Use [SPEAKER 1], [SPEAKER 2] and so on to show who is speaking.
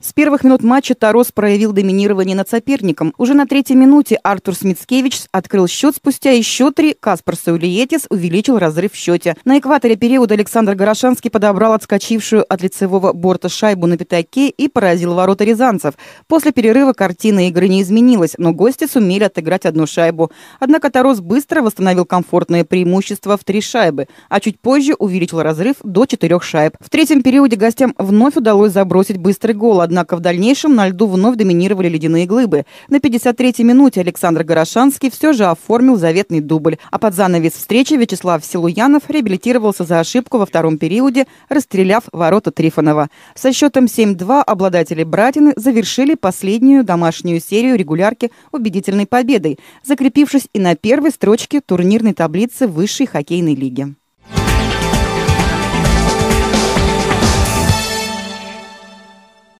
[SPEAKER 1] С первых минут матча Тарос проявил доминирование над соперником. Уже на третьей минуте Артур Смицкевич открыл счет. Спустя еще три Каспар Саулиетис увеличил разрыв в счете. На экваторе периода Александр Горошанский подобрал отскочившую от лицевого борта шайбу на пятаке и поразил ворота рязанцев. После перерыва картина игры не изменилась, но гости сумели отыграть одну шайбу. Однако Тарос быстро восстановил комфортное преимущество в три шайбы, а чуть позже увеличил разрыв до четырех шайб. В третьем периоде гостям вновь удалось забросить быстрый гол, Однако в дальнейшем на льду вновь доминировали ледяные глыбы. На 53-й минуте Александр Горошанский все же оформил заветный дубль, а под занавес встречи Вячеслав Силуянов реабилитировался за ошибку во втором периоде, расстреляв ворота Трифонова. Со счетом 7-2 обладатели «Братины» завершили последнюю домашнюю серию регулярки убедительной победой, закрепившись и на первой строчке турнирной таблицы высшей хоккейной лиги.